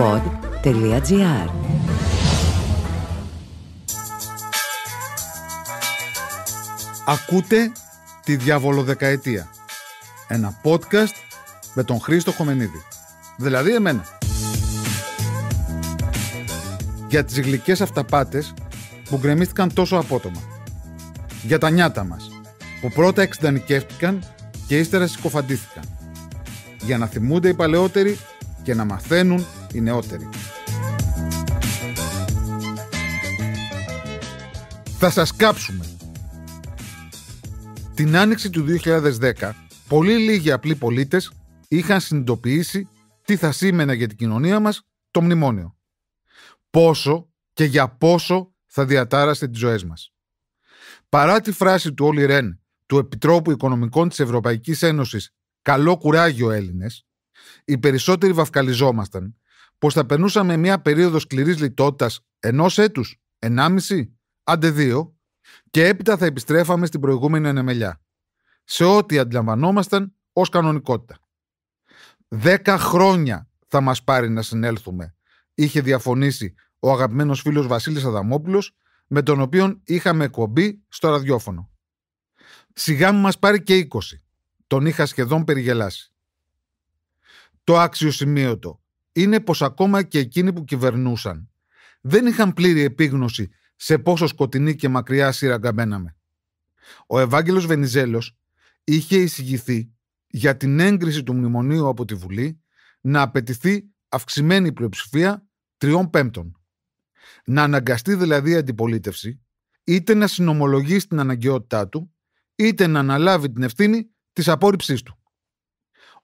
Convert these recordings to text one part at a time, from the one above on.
pod.gr Ακούτε τη διαβολοδεκαετία. Ένα podcast με τον Χρήστο Χομενίδη. Δηλαδή εμένα. Για τις γλυκές αυταπάτες που γκρεμίστηκαν τόσο απότομα. Για τα νιάτα μας που πρώτα εξεντανικεύτηκαν και ύστερα συκοφαντήθηκαν. Για να θυμούνται οι παλαιότεροι και να μαθαίνουν οι νεότεροι. Θα σας κάψουμε. Την άνοιξη του 2010, πολύ λίγοι απλοί πολίτες είχαν συνειδητοποιήσει τι θα σήμαινε για την κοινωνία μας το μνημόνιο. Πόσο και για πόσο θα διατάρασε τις ζωές μας. Παρά τη φράση του Όλι Ρεν, του Επιτρόπου Οικονομικών της Ευρωπαϊκής Ένωσης «Καλό κουράγιο Έλληνες», οι περισσότεροι βαφκαλιζόμασταν πως θα περνούσαμε μια περίοδος σκληρής λιτότητας ενός έτους, ενάμιση, άντε δύο, και έπειτα θα επιστρέφαμε στην προηγούμενη ανεμελιά. Σε ό,τι αντιλαμβανόμασταν ως κανονικότητα. Δέκα χρόνια θα μας πάρει να συνέλθουμε, είχε διαφωνήσει ο αγαπημένος φίλος Βασίλης Αδαμόπουλος, με τον οποίο είχαμε εκπομπή στο ραδιόφωνο. Σιγά μου μας πάρει και 20. Τον είχα σχεδόν περιγελάσει. Το αξιοσημείωτο είναι πως ακόμα και εκείνοι που κυβερνούσαν δεν είχαν πλήρη επίγνωση σε πόσο σκοτεινή και μακριά σύραγγα μπαίναμε. Ο Ευάγγελος Βενιζέλος είχε εισηγηθεί για την έγκριση του μνημονίου από τη Βουλή να απαιτηθεί αυξημένη πλειοψηφία τριών πέμπτων. Να αναγκαστεί δηλαδή η αντιπολίτευση είτε να συνομολογεί την αναγκαιότητά του είτε να αναλάβει την ευθύνη της απόρριψής του.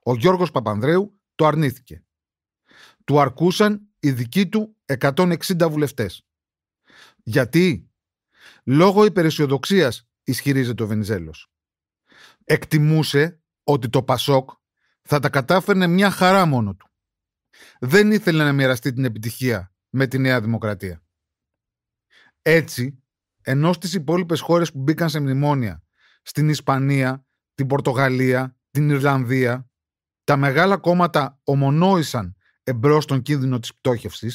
Ο Γιώργος Παπανδρέου το αρνήθηκε του αρκούσαν οι δικοί του 160 βουλευτές. Γιατί? Λόγω υπεραισιοδοξίας ισχυρίζεται ο Βενιζέλος. Εκτιμούσε ότι το Πασόκ θα τα κατάφερνε μια χαρά μόνο του. Δεν ήθελε να μοιραστεί την επιτυχία με τη Νέα Δημοκρατία. Έτσι, ενώ στις υπόλοιπες χώρες που μπήκαν σε μνημόνια, στην Ισπανία, την Πορτογαλία, την Ιρλανδία, τα μεγάλα κόμματα ομονόησαν εμπρός τον κίνδυνο της πτώχευσης.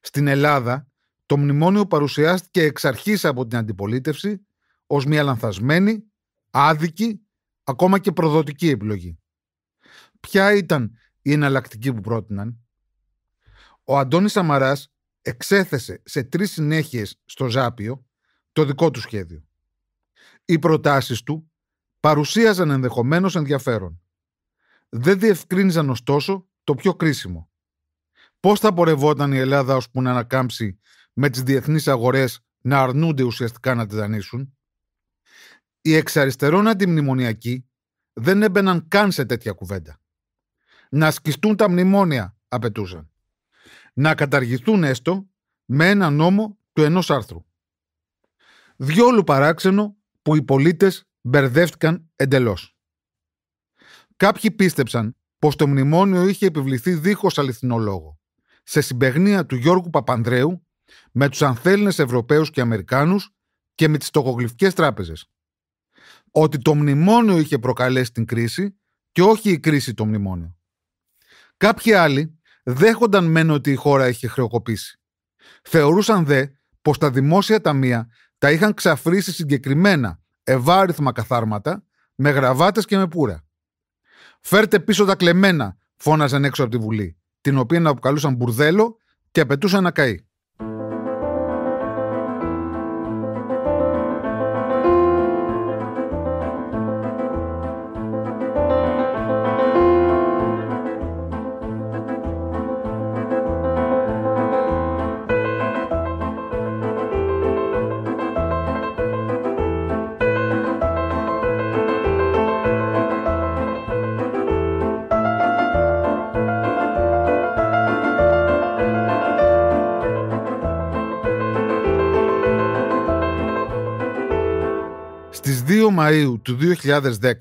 Στην Ελλάδα, το μνημόνιο παρουσιάστηκε εξ αρχής από την αντιπολίτευση ως μια λανθασμένη, άδικη, ακόμα και προδοτική επιλογή. Ποια ήταν η εναλλακτική που πρότειναν. Ο Αντώνης Σαμαράς εξέθεσε σε τρεις συνέχειες στο Ζάπιο το δικό του σχέδιο. Οι προτάσεις του παρουσίαζαν ενδεχομένως ενδιαφέρον. Δεν διευκρίνιζαν ωστόσο το πιο κρίσιμο. Πώς θα πορευόταν η Ελλάδα ώσπου να ανακάμψει με τις διεθνείς αγορές να αρνούνται ουσιαστικά να τη δανείσουν. Οι εξαριστερών αντιμνημονιακοί δεν έμπαιναν καν σε τέτοια κουβέντα. Να σκιστούν τα μνημόνια, απαιτούσαν. Να καταργηθούν έστω με ένα νόμο του ενός άρθρου. Διόλου παράξενο που οι πολίτες μπερδεύτηκαν εντελώς. Κάποιοι πίστεψαν πως το μνημόνιο είχε επιβληθεί δίχως αληθινό λόγο. Σε συμπεγνία του Γιώργου Παπανδρέου με τους ανθέλινες Ευρωπαίους και Αμερικάνους και με τις τοκογλυφικέ τράπεζες. Ότι το μνημόνιο είχε προκαλέσει την κρίση και όχι η κρίση το μνημόνιο. Κάποιοι άλλοι δέχονταν μεν ότι η χώρα είχε χρεοκοπήσει. Θεωρούσαν δε πως τα δημόσια ταμεία τα είχαν ξαφρίσει συγκεκριμένα ευάριθμα καθάρματα με γραβάτες και με πουρα. Φέρτε πίσω τα κλεμμένα, φώναζαν έξω από τη Βουλή, την οποία αποκαλούσαν μπουρδέλο και απαιτούσαν να καεί. Μαΐου του 2010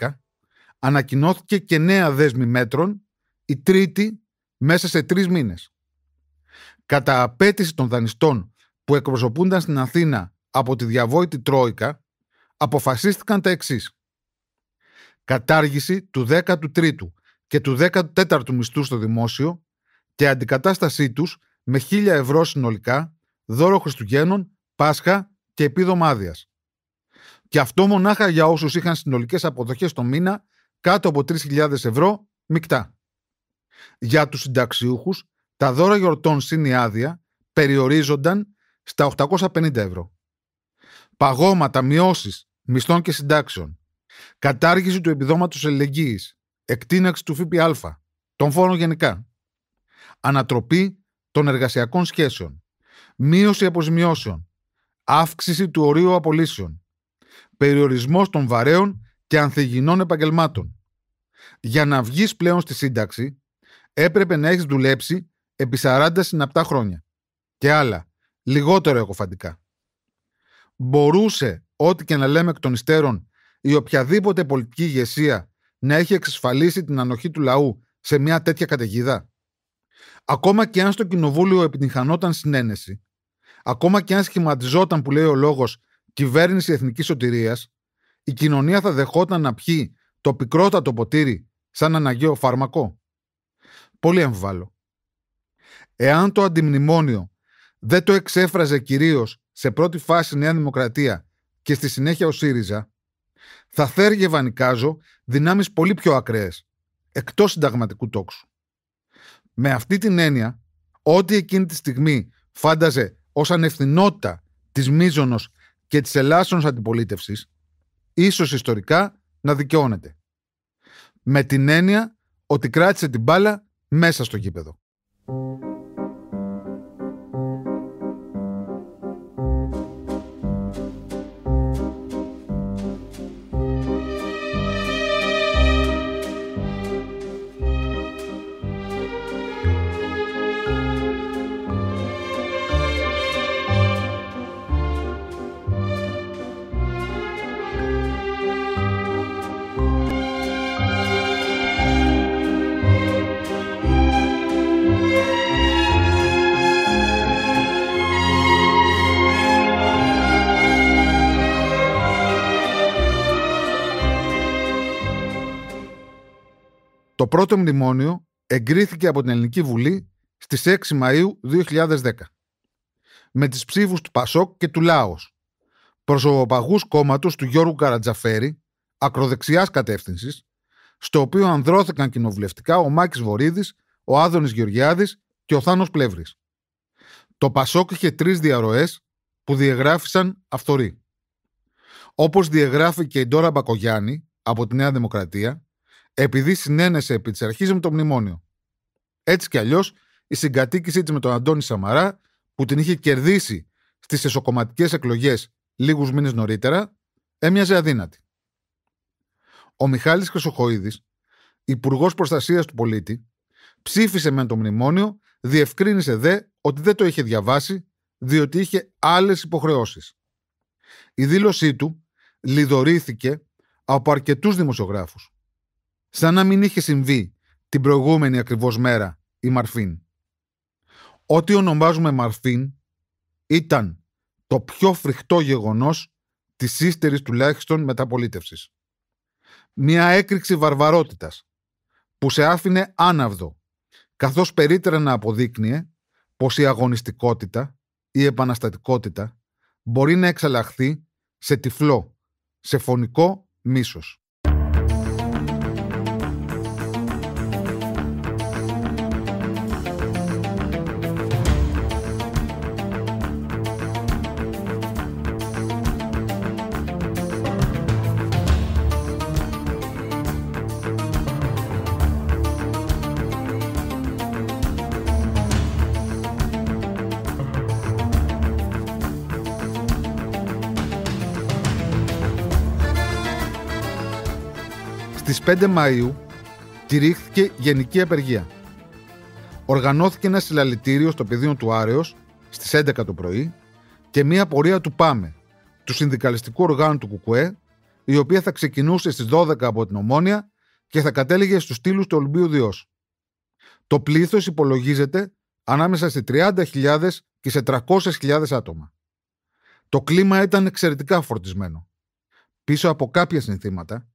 ανακοινώθηκε και νέα δέσμη μέτρων, η τρίτη μέσα σε τρεις μήνες. Κατά απέτηση των δανειστών που εκπροσωπούνταν στην Αθήνα από τη διαβόητη Τρόικα, αποφασίστηκαν τα εξής. Κατάργηση του 13ου και του 14ου μισθού στο δημόσιο και αντικατάστασή τους με 1000 ευρώ συνολικά δώρο Χριστουγέννων, Πάσχα και επίδομα άδειας. Και αυτό μονάχα για όσους είχαν συνολικές αποδοχές το μήνα κάτω από 3.000 ευρώ μεικτά. Για τους συνταξιούχους, τα δώρα γιορτών συν η άδεια περιορίζονταν στα 850 ευρώ. Παγώματα, μειώσεις μισθών και συντάξεων, κατάργηση του επιδόματος ελεγγύης, εκτείναξη του ΦΠΑ, των φόρων γενικά, ανατροπή των εργασιακών σχέσεων, μείωση αποζημιώσεων, αύξηση του ορίου απολύσεων, περιορισμός των βαρέων και ανθυγινών επαγγελμάτων. Για να βγεις πλέον στη σύνταξη, έπρεπε να έχεις δουλέψει επί 40 συναπτά χρόνια. Και άλλα, λιγότερο εκοφαντικά. Μπορούσε, ό,τι και να λέμε εκ των υστέρων, η οποιαδήποτε πολιτική ηγεσία να έχει εξασφαλίσει την ανοχή του λαού σε μια τέτοια καταιγίδα. Ακόμα και αν στο κοινοβούλιο επιτυγχανόταν συνένεση, ακόμα και αν σχηματιζόταν που λέει ο λόγος κυβέρνηση εθνικής σωτηρίας, η κοινωνία θα δεχόταν να πιει το πικρότατο ποτήρι σαν αναγκαίο φάρμακο. Πολύ αμφιβάλλω. Εάν το αντιμνημόνιο δεν το εξέφραζε κυρίως σε πρώτη φάση Νέα Δημοκρατία και στη συνέχεια ο ΣΥΡΙΖΑ, θα θέργευαν, εικάζω, δυνάμεις πολύ πιο ακραίες, εκτός συνταγματικού τόξου. Με αυτή την έννοια, ό,τι εκείνη τη στιγμή φάνταζε ως ανευθυνότητα της μίζωνος και της ελάσσονη αντιπολίτευσης, ίσως ιστορικά να δικαιώνεται. Με την έννοια ότι κράτησε την μπάλα μέσα στο γήπεδο. Το πρώτο μνημόνιο εγκρίθηκε από την Ελληνική Βουλή στις 6 Μαΐου 2010 με τις ψήφους του Πασόκ και του Λάος, προσωποπαγούς κόμματος του Γιώργου Καρατζαφέρη, ακροδεξιάς κατεύθυνσης, στο οποίο ανδρώθηκαν κοινοβουλευτικά ο Μάκης Βορύδης, ο Άδωνης Γεωργιάδης και ο Θάνος Πλεύρης. Το Πασόκ είχε τρεις διαρροές που διεγράφησαν αυθορή. Όπως διαγράφηκε η Ντόρα Μπακογιάννη από τη Νέα Δημοκρατία, επειδή συνένεσε επί της αρχής με το μνημόνιο. Έτσι κι αλλιώς, η συγκατοίκησή της με τον Αντώνη Σαμαρά, που την είχε κερδίσει στις εσωκομματικές εκλογές λίγους μήνες νωρίτερα, έμοιαζε αδύνατη. Ο Μιχάλης Χρυσοχοίδης, Υπουργός Προστασίας του Πολίτη, ψήφισε με το μνημόνιο, διευκρίνησε δε ότι δεν το είχε διαβάσει, διότι είχε άλλες υποχρεώσεις. Η δήλωσή του λιδωρήθηκε από αρκετούς δημοσιογράφους σαν να μην είχε συμβεί την προηγούμενη ακριβώς μέρα η μαρφίν. Ό,τι ονομάζουμε μαρφίν ήταν το πιο φρικτό γεγονός της ύστερης τουλάχιστον μεταπολίτευσης. Μια έκρηξη βαρβαρότητας που σε άφηνε άναυδο καθώς περίτερα να αποδείκνυε πως η αγωνιστικότητα, η επαναστατικότητα μπορεί να εξαλλαχθεί σε τυφλό, σε φωνικό μίσος. Στις 5 Μαΐου κηρύχθηκε γενική απεργία. Οργανώθηκε ένα συλλαλητήριο στο πεδίο του Άρεος στις 11 το πρωί και μια πορεία του ΠΑΜΕ, του συνδικαλιστικού οργάνου του ΚΚΕ, η οποία θα ξεκινούσε στις 12 από την Ομόνια και θα κατέληγε στους στήλους του Ολυμπίου Διός. Το πλήθος υπολογίζεται ανάμεσα σε 30.000 και σε 300.000 άτομα. Το κλίμα ήταν εξαιρετικά φορτισμένο. Πίσω από κάποια συνθήματα,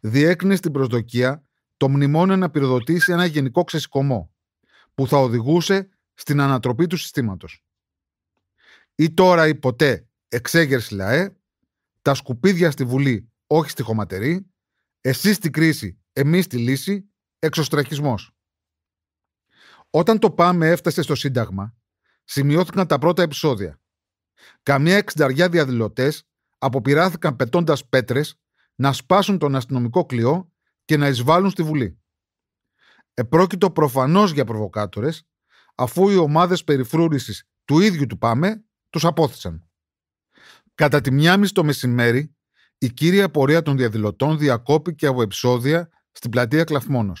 διέκρινε στην προσδοκία το μνημόνιο να πυροδοτήσει ένα γενικό ξεσηκωμό που θα οδηγούσε στην ανατροπή του συστήματος. Ή τώρα ή ποτέ εξέγερση ΛΑΕ, τα σκουπίδια στη Βουλή, όχι στη χωματερή, εσείς στη κρίση, εμείς στη λύση, εξωστρακισμός. Όταν το ΠΑΜΕ έφτασε στο Σύνταγμα, σημειώθηκαν τα πρώτα επεισόδια. Καμιά εξενταριά διαδηλωτές αποπειράθηκαν πετώντας πέτρες να σπάσουν τον αστυνομικό κλειό και να εισβάλλουν στη Βουλή. Επρόκειτο προφανώς για προβοκάτορες, αφού οι ομάδες περιφρούρησης του ίδιου του Πάμε τους απόθεσαν. Κατά τη μία μισή το μεσημέρι, η κύρια πορεία των διαδηλωτών διακόπηκε από επεισόδια στην πλατεία Κλαφμόνος.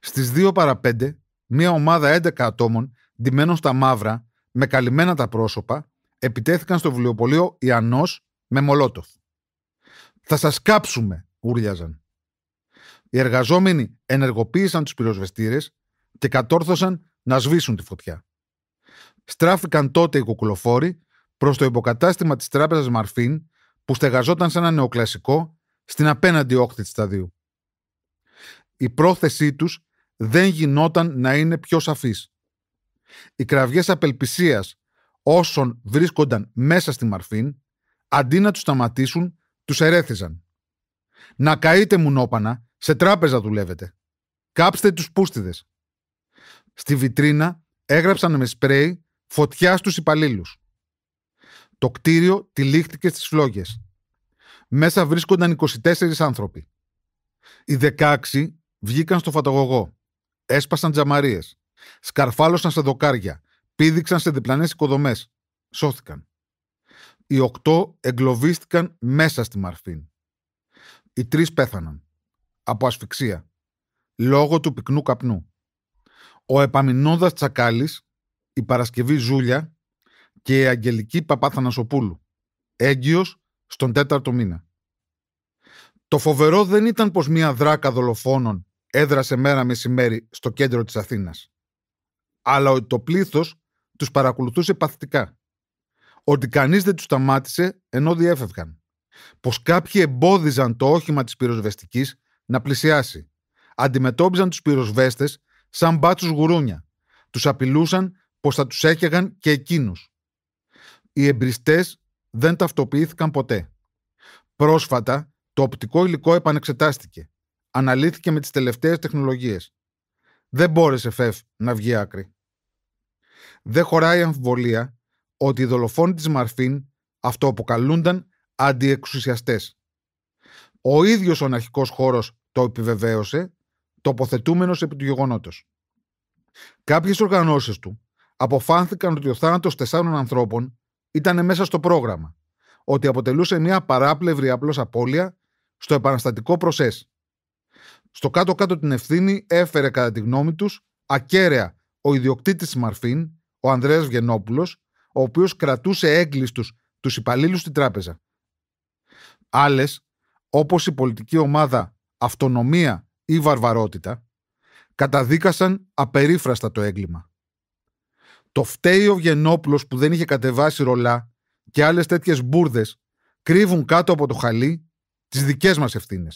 Στι 2 παρα 5, μία ομάδα 11 ατόμων, ντυμένων στα μαύρα, με καλυμμένα τα πρόσωπα, επιτέθηκαν στο βιβλιοπωλείο Ιανό με Μολότοφ. Θα σας κάψουμε, ούρλιαζαν. Οι εργαζόμενοι ενεργοποίησαν τους πυροσβεστήρες και κατόρθωσαν να σβήσουν τη φωτιά. Στράφηκαν τότε οι κουκουλοφόροι προς το υποκατάστημα της τράπεζας Μαρφίν που στεγαζόταν σαν ένα νεοκλασικό στην απέναντι όχθη της σταδίου. Η πρόθεσή τους δεν γινόταν να είναι πιο σαφής. Οι κραυγές απελπισίας όσων βρίσκονταν μέσα στη Μαρφίν, αντί να τους σταματήσουν, τους ερέθιζαν. Να καείτε μουνόπανα, σε τράπεζα δουλεύετε. Κάψτε τους πούστιδες». Στη βιτρίνα έγραψαν με σπρέι φωτιά στους υπαλλήλους. Το κτίριο τυλίχτηκε στις φλόγες. Μέσα βρίσκονταν 24 άνθρωποι. Οι 16 βγήκαν στο φαταγωγό. Έσπασαν τζαμαρίες. Σκαρφάλωσαν σε δοκάρια. Πήδηξαν σε διπλανές οικοδομές. Σώθηκαν οι οκτώ εγκλωβίστηκαν μέσα στη Μαρφίν. Οι τρεις πέθαναν. Από ασφυξία. Λόγω του πυκνού καπνού. Ο Επαμεινόδας Τσακάλης, η Παρασκευή Ζούλια και η Αγγελική Παπαθανασοπούλου. Έγκυος στον τέταρτο μήνα. Το φοβερό δεν ήταν πως μια δράκα δολοφόνων έδρασε μέρα μεσημέρι στο κέντρο της Αθήνας. Αλλά το πλήθος τους παρακολουθούσε παθητικά ότι κανείς δεν τους σταμάτησε ενώ διέφευγαν. Πως κάποιοι εμπόδιζαν το όχημα της πυροσβεστικής να πλησιάσει. Αντιμετώπιζαν τους πυροσβέστες σαν μπάτσους γουρούνια. Τους απειλούσαν πως θα τους έκαιγαν και εκείνους. Οι εμπριστές δεν ταυτοποιήθηκαν ποτέ. Πρόσφατα, το οπτικό υλικό επανεξετάστηκε. Αναλύθηκε με τις τελευταίες τεχνολογίες. Δεν μπόρεσε, Φεφ, να βγει άκρη. Δεν χωράει αμφιβολία ότι οι δολοφόνοι της Μαρφίν αυτοαποκαλούνταν αντιεξουσιαστές. Ο ίδιος ο αρχικός χώρος το επιβεβαίωσε, τοποθετούμενος επί του γεγονότος. Κάποιες οργανώσεις του αποφάνθηκαν ότι ο θάνατος τεσσάρων ανθρώπων ήταν μέσα στο πρόγραμμα, ότι αποτελούσε μια παράπλευρη απλώς απώλεια στο επαναστατικό προσές. Στο κάτω-κάτω την ευθύνη έφερε κατά τη γνώμη τους ακέραια ο ιδιοκτήτης Μαρφίν, ο Ανδρέας Βγενόπουλος, ο οποίος κρατούσε έγκλειστους τους υπαλλήλους στην τράπεζα. Άλλες, όπως η πολιτική ομάδα Αυτονομία ή Βαρβαρότητα, καταδίκασαν απερίφραστα το έγκλημα. Το φταίει ο που δεν είχε κατεβάσει ρολά και άλλες τέτοιες μπουρδες κρύβουν κάτω από το χαλί τις δικές μας ευθύνες.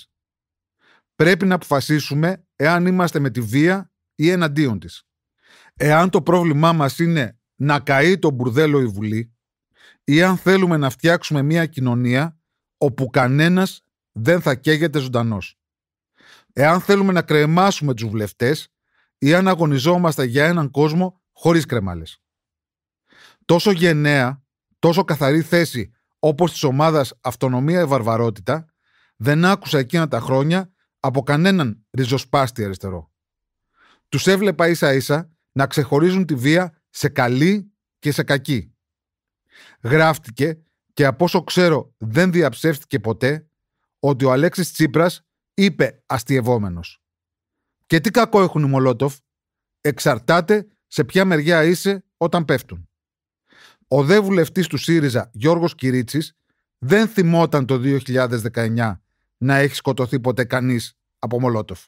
Πρέπει να αποφασίσουμε εάν είμαστε με τη βία ή εναντίον της. Εάν το πρόβλημά μας είναι να καεί το μπουρδέλο η Βουλή ή αν θέλουμε να φτιάξουμε μια κοινωνία όπου κανένας δεν θα καίγεται ζωντανός. Εάν θέλουμε να κρεμάσουμε τους βουλευτές ή αν αγωνιζόμαστε για έναν κόσμο χωρίς κρεμάλες. Τόσο γενναία, τόσο καθαρή θέση όπως της ομάδας Αυτονομία Βαρβαρότητα δεν άκουσα εκείνα τα χρόνια από κανέναν ριζοσπάστη αριστερό. Τους έβλεπα ίσα ίσα να ξεχωρίζουν τη βία σε καλή και σε κακή. Γράφτηκε και από όσο ξέρω δεν διαψεύστηκε ποτέ ότι ο Αλέξης Τσίπρας είπε αστειευόμενος. Και τι κακό έχουν οι Μολότοφ, εξαρτάται σε ποια μεριά είσαι όταν πέφτουν. Ο δε βουλευτής του ΣΥΡΙΖΑ Γιώργος Κυρίτσης δεν θυμόταν το 2019 να έχει σκοτωθεί ποτέ κανείς από Μολότοφ.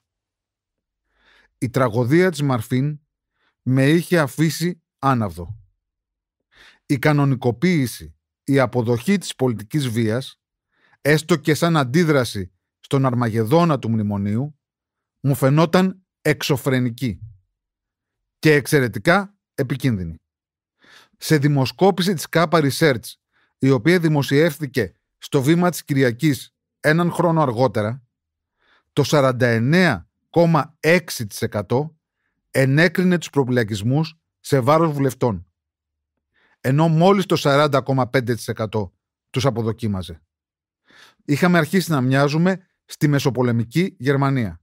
Η τραγωδία της Μαρφίν με είχε αφήσει άναυδο. Η κανονικοποίηση, η αποδοχή της πολιτικής βίας, έστω και σαν αντίδραση στον Αρμαγεδόνα του Μνημονίου, μου φαινόταν εξωφρενική και εξαιρετικά επικίνδυνη. Σε δημοσκόπηση της ΚΑΠΑ Research, η οποία δημοσιεύθηκε στο βήμα της Κυριακής έναν χρόνο αργότερα, το 49,6% ενέκρινε τους προπυλακισμούς σε βάρος βουλευτών. Ενώ μόλις το 40,5% τους αποδοκίμαζε. Είχαμε αρχίσει να μοιάζουμε στη μεσοπολεμική Γερμανία.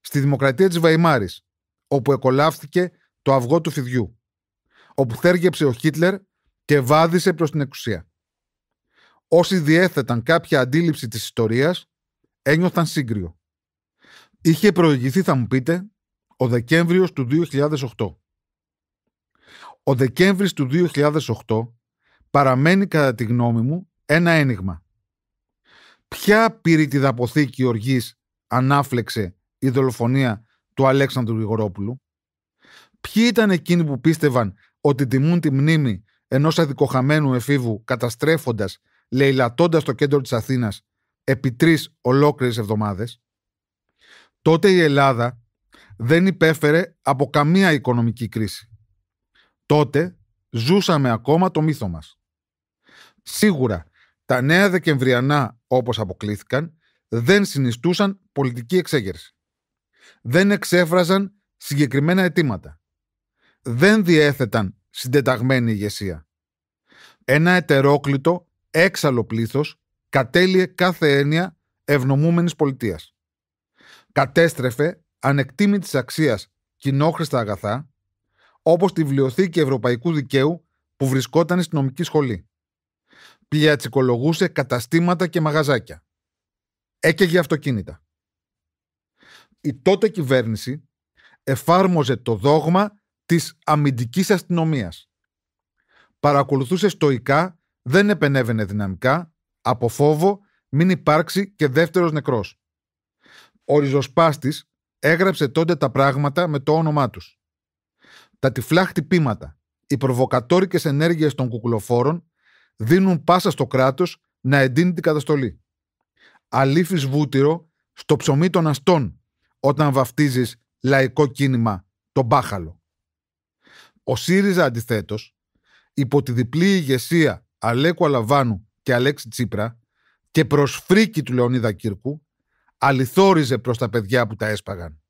Στη δημοκρατία της Βαϊμάρης, όπου εκολάφθηκε το αυγό του φιδιού. Όπου θέργεψε ο Χίτλερ και βάδισε προς την εξουσία. Όσοι διέθεταν κάποια αντίληψη της ιστορίας, ένιωθαν σύγκριο. Είχε προηγηθεί, θα μου πείτε, ο Δεκέμβριος του 2008. Ο Δεκέμβρης του 2008 παραμένει κατά τη γνώμη μου ένα ένιγμα. Ποια δαποθήκη οργής ανάφλεξε η δολοφονία του Αλέξανδρου Γρηγορόπουλου. Ποιοι ήταν εκείνοι που πίστευαν ότι τιμούν τη μνήμη ενός αδικοχαμένου εφήβου καταστρέφοντας, λαιλατώντας το κέντρο της Αθήνας επί τρεις ολόκληρες εβδομάδες. Τότε η Ελλάδα δεν υπέφερε από καμία οικονομική κρίση τότε ζούσαμε ακόμα το μύθο μας. Σίγουρα, τα νέα Δεκεμβριανά, όπως αποκλήθηκαν, δεν συνιστούσαν πολιτική εξέγερση. Δεν εξέφραζαν συγκεκριμένα αιτήματα. Δεν διέθεταν συντεταγμένη ηγεσία. Ένα ετερόκλητο, έξαλλο πλήθος κατέλειε κάθε έννοια ευνομούμενης πολιτείας. Κατέστρεφε ανεκτήμη της αξίας κοινόχρηστα αγαθά όπως τη Βιβλιοθήκη Ευρωπαϊκού Δικαίου που βρισκόταν στην νομική σχολή. Πλιατσικολογούσε καταστήματα και μαγαζάκια. Έκαιγε αυτοκίνητα. Η τότε κυβέρνηση εφάρμοζε το δόγμα της αμυντικής αστυνομίας. Παρακολουθούσε στοικά, δεν επενέβαινε δυναμικά, από φόβο μην υπάρξει και δεύτερος νεκρός. Ο ριζοσπάστης έγραψε τότε τα πράγματα με το όνομά τους. Τα τυφλά χτυπήματα, οι προβοκατόρικες ενέργειες των κουκουλοφόρων δίνουν πάσα στο κράτος να εντείνει την καταστολή. Αλήφει βούτυρο στο ψωμί των αστών όταν βαφτίζεις λαϊκό κίνημα τον μπάχαλο. Ο ΣΥΡΙΖΑ αντιθέτως, υπό τη διπλή ηγεσία Αλέκου Αλαβάνου και Αλέξη Τσίπρα και φρίκη του Λεωνίδα Κύρκου, αληθόριζε προς τα παιδιά που τα έσπαγαν.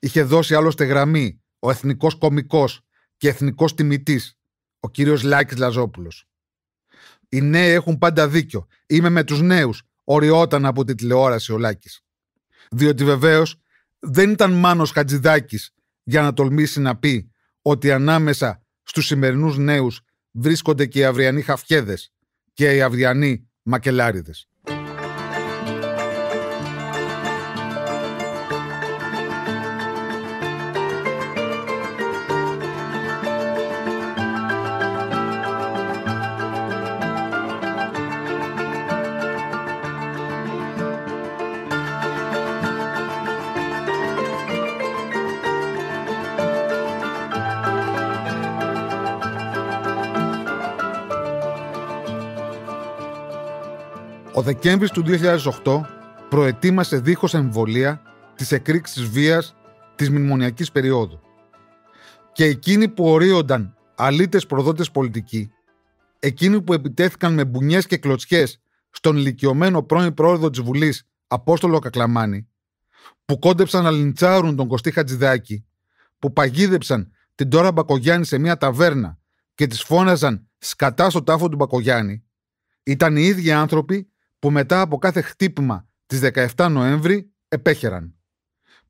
Είχε δώσει άλλωστε γραμμή ο εθνικός κομικός και εθνικός τιμητής, ο κύριος Λάκης Λαζόπουλος. Οι νέοι έχουν πάντα δίκιο. Είμαι με τους νέους, οριόταν από τη τηλεόραση ο Λάκης. Διότι βεβαίως δεν ήταν Μάνος Χατζηδάκης για να τολμήσει να πει ότι ανάμεσα στους σημερινούς νέους βρίσκονται και οι αυριανοί χαφιέδες και οι αυριανοί μακελάριδες. Ο Δεκέμβρης του 2008 προετοίμασε δίχως εμβολία τις εκρήξεις βίας της μνημονιακής περίοδου. Και εκείνοι που ορίονταν αλήτες προδότες πολιτικοί, εκείνοι που επιτέθηκαν με μπουνιές και κλωτσιές στον ηλικιωμένο πρώην πρόεδρο της Βουλής Απόστολο Κακλαμάνη, που κόντεψαν να λιντσάρουν τον Κωστή Χατζηδάκη, που παγίδεψαν την τώρα Μπακογιάννη σε μια ταβέρνα και τις φώναζαν σκατά στο τάφο του Μπακογιάννη, ήταν οι ίδιοι άνθρωποι που μετά από κάθε χτύπημα της 17 Νοέμβρη επέχεραν,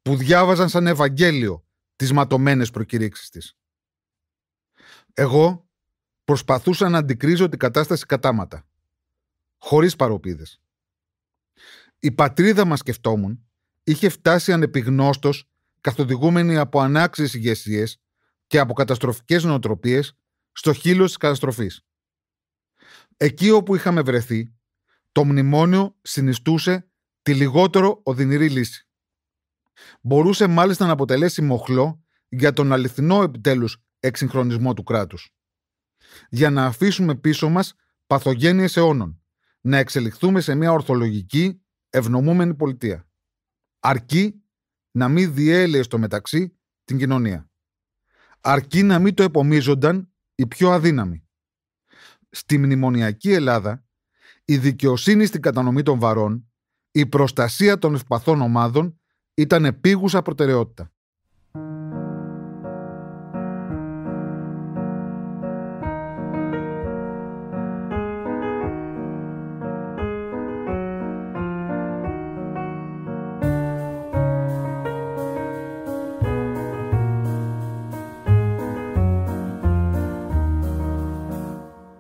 που διάβαζαν σαν Ευαγγέλιο τις ματωμένες προκηρύξεις της. Εγώ προσπαθούσα να αντικρίζω την κατάσταση κατάματα, χωρίς παροπίδες. Η πατρίδα μας σκεφτόμουν είχε φτάσει ανεπιγνώστος καθοδηγούμενη από ανάξιες ηγεσίες και από καταστροφικές νοοτροπίες στο χείλος της καταστροφής. Εκεί όπου είχαμε βρεθεί το μνημόνιο συνιστούσε τη λιγότερο οδυνηρή λύση. Μπορούσε μάλιστα να αποτελέσει μοχλό για τον αληθινό επιτέλους εξυγχρονισμό του κράτους. Για να αφήσουμε πίσω μας παθογένειες αιώνων, να εξελιχθούμε σε μια ορθολογική, ευνομούμενη πολιτεία. Αρκεί να μην διέλυε στο μεταξύ την κοινωνία. Αρκεί να μην το επομίζονταν οι πιο αδύναμοι. Στη μνημονιακή Ελλάδα η δικαιοσύνη στην κατανομή των βαρών, η προστασία των ευπαθών ομάδων ήταν επίγουσα προτεραιότητα.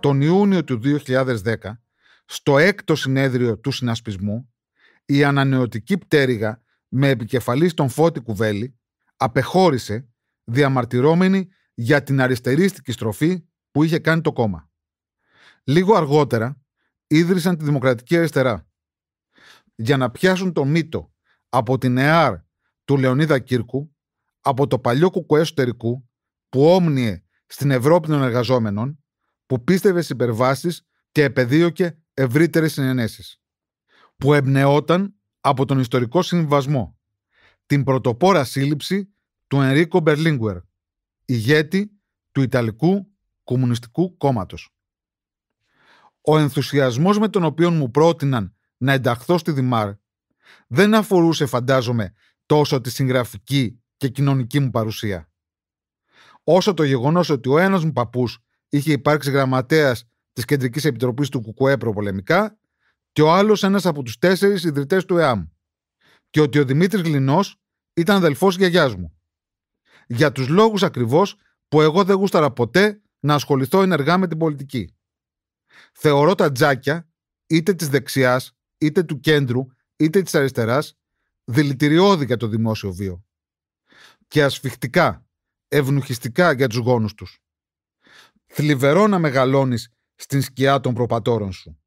Τον Ιούνιο του 2010, στο έκτο συνέδριο του συνασπισμού, η ανανεωτική πτέρυγα με επικεφαλής τον Φώτη Κουβέλη απεχώρησε διαμαρτυρόμενη για την αριστερίστικη στροφή που είχε κάνει το κόμμα. Λίγο αργότερα ίδρυσαν τη Δημοκρατική Αριστερά για να πιάσουν το μύτο από την ΕΑΡ του Λεωνίδα Κύρκου, από το παλιό κουκουέ εσωτερικού που όμνιε στην Ευρώπη των εργαζόμενων, που πίστευε στις υπερβάσεις και επεδίωκε ευρύτερες συνενέσεις που εμπνεόταν από τον ιστορικό συμβασμό, την πρωτοπόρα σύλληψη του Ενρίκο Μπερλίνγκουερ, ηγέτη του Ιταλικού Κομμουνιστικού Κόμματος. Ο ενθουσιασμός με τον οποίο μου πρότειναν να ενταχθώ στη Δημάρ δεν αφορούσε φαντάζομαι τόσο τη συγγραφική και κοινωνική μου παρουσία. Όσο το γεγονός ότι ο ένας μου παππούς είχε υπάρξει γραμματέας της Κεντρικής Επιτροπής του ΚΚΕ προπολεμικά και ο άλλος ένας από τους τέσσερις ιδρυτές του ΕΑΜ. Και ότι ο Δημήτρης Γλινός ήταν αδελφός γιαγιάς μου. Για τους λόγους ακριβώς που εγώ δεν γούσταρα ποτέ να ασχοληθώ ενεργά με την πολιτική. Θεωρώ τα τζάκια είτε της δεξιάς, είτε του κέντρου, είτε της αριστεράς δηλητηριώδη για το δημόσιο βίο. Και ασφιχτικά, ευνουχιστικά για τους γόνους τους. Θλιβερό να μεγαλώνεις στην σκιά των προπατόρων σου.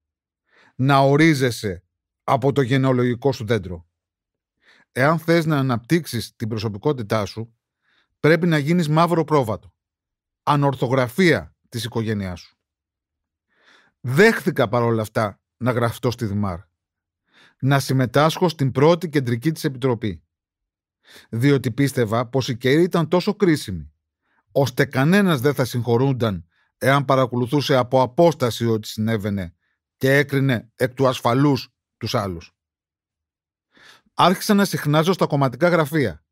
Να ορίζεσαι από το γενεολογικό σου δέντρο. Εάν θες να αναπτύξεις την προσωπικότητά σου, πρέπει να γίνεις μαύρο πρόβατο. Ανορθογραφία της οικογένειάς σου. Δέχθηκα παρόλα αυτά να γραφτώ στη ΔΜΑΡ Να συμμετάσχω στην πρώτη κεντρική της επιτροπή. Διότι πίστευα πως η καιρή ήταν τόσο κρίσιμη, ώστε κανένας δεν θα συγχωρούνταν εάν παρακολουθούσε από απόσταση ό,τι συνέβαινε και έκρινε εκ του ασφαλούς τους άλλους. Άρχισα να συχνάζω στα κομματικά γραφεία,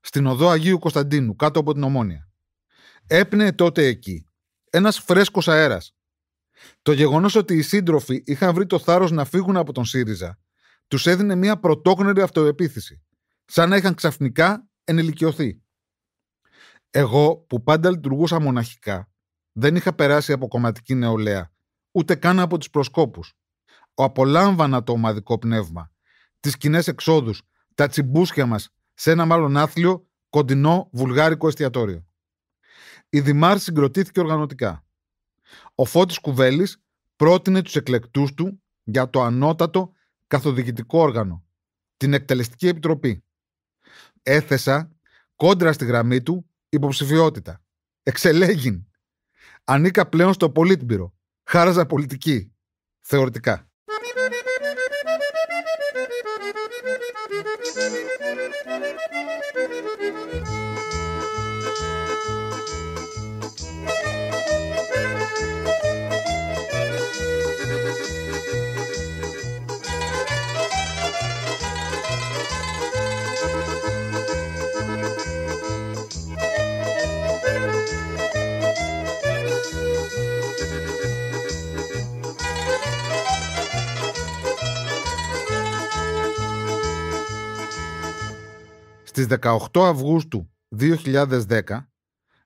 στην οδό Αγίου Κωνσταντίνου, κάτω από την Ομόνια. Έπνεε τότε εκεί ένας φρέσκος αέρας. Το γεγονός ότι οι σύντροφοι είχαν βρει το θάρρος να φύγουν από τον ΣΥΡΙΖΑ τους έδινε μια πρωτόγνωρη αυτοεπίθεση, σαν να είχαν ξαφνικά ενηλικιωθεί. Εγώ που πάντα λειτουργούσα μοναχικά, δεν είχα περάσει από κομματική νεολαία, ούτε καν από τους προσκόπους. Απολάμβανα το ομαδικό πνεύμα, τις κοινές εξόδους, τα τσιμπούσια μας σε ένα μάλλον άθλιο, κοντινό βουλγάρικο εστιατόριο. Η Δημάρ συγκροτήθηκε οργανωτικά. Ο Φώτης Κουβέλης πρότεινε τους εκλεκτούς του για το ανώτατο καθοδηγητικό όργανο, την Εκτελεστική Επιτροπή. Έθεσα, κόντρα στη γραμμή του, υποψηφιότητα. Εξελέγην ανήκα πλέον στο Πολίτμπυρο. Χάραζα πολιτική. Θεωρητικά. Στις 18 Αυγούστου 2010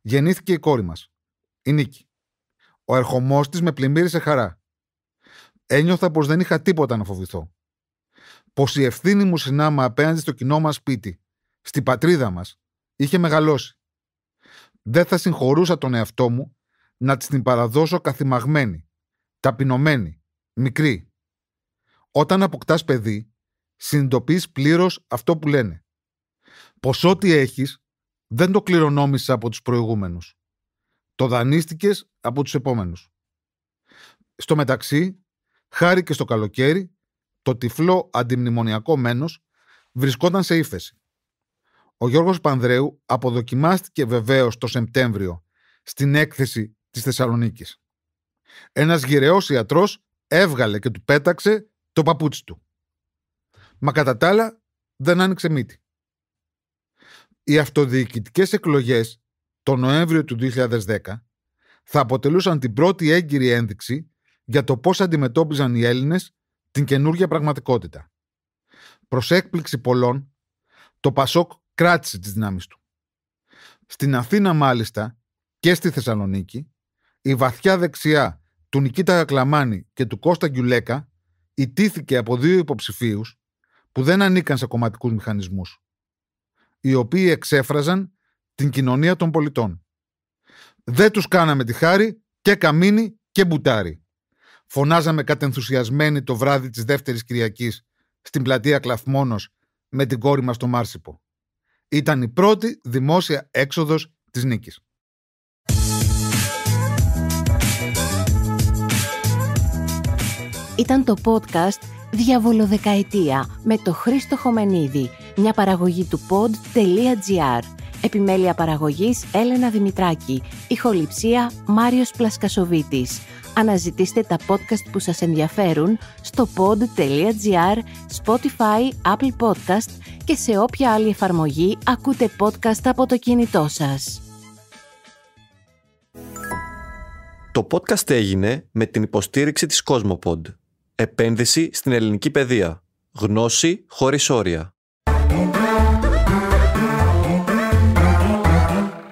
γεννήθηκε η κόρη μας, η Νίκη. Ο ερχομός της με πλημμύρισε χαρά. Ένιωθα πως δεν είχα τίποτα να φοβηθώ. Πως η ευθύνη μου συνάμα απέναντι στο κοινό μας σπίτι, στη πατρίδα μας, είχε μεγαλώσει. Δεν θα συγχωρούσα τον εαυτό μου να της την παραδώσω καθημαγμένη, ταπεινωμένη, μικρή. Όταν αποκτάς παιδί, συνειδητοποιείς πλήρως αυτό που λένε. Πως ό,τι έχεις δεν το κληρονόμησες από τους προηγούμενους. Το δανείστηκες από τους επόμενους. Στο μεταξύ, χάρη και στο καλοκαίρι, το τυφλό αντιμνημονιακό μένος βρισκόταν σε ύφεση. Ο Γιώργος Πανδρέου αποδοκιμάστηκε βεβαίως το Σεπτέμβριο στην έκθεση της Θεσσαλονίκης. Ένας γυραιός ιατρός έβγαλε και του πέταξε το παπούτσι του. Μα κατά τα άλλα δεν άνοιξε μύτη. Οι αυτοδιοικητικές εκλογές το Νοέμβριο του 2010 θα αποτελούσαν την πρώτη έγκυρη ένδειξη για το πώς αντιμετώπιζαν οι Έλληνες την καινούργια πραγματικότητα. Προς έκπληξη πολλών, το Πασόκ κράτησε τις δυνάμεις του. Στην Αθήνα μάλιστα και στη Θεσσαλονίκη, η βαθιά δεξιά του Νικήτα Κακλαμάνη και του Κώστα Γκιουλέκα ιτήθηκε από δύο υποψηφίους που δεν ανήκαν σε κομματικούς μηχανισμούς οι οποίοι εξέφραζαν την κοινωνία των πολιτών. Δεν τους κάναμε τη χάρη και καμίνι και μπουτάρι. Φωνάζαμε κατενθουσιασμένοι το βράδυ της δεύτερης Κυριακής στην πλατεία Κλαφμόνος με την κόρη μας στο Μάρσιπο. Ήταν η πρώτη δημόσια έξοδος της νίκης. Ήταν το podcast «Διαβολοδεκαετία» με το Χρήστο Χωμενίδη – μια παραγωγή του pod.gr. Επιμέλεια παραγωγής Έλενα Δημητράκη. Ηχοληψία Μάριος Πλασκασοβίτης. Αναζητήστε τα podcast που σας ενδιαφέρουν στο pod.gr, Spotify, Apple Podcast και σε όποια άλλη εφαρμογή ακούτε podcast από το κινητό σας. Το podcast έγινε με την υποστήριξη της Cosmopod. Επένδυση στην ελληνική παιδεία. Γνώση χωρίς όρια.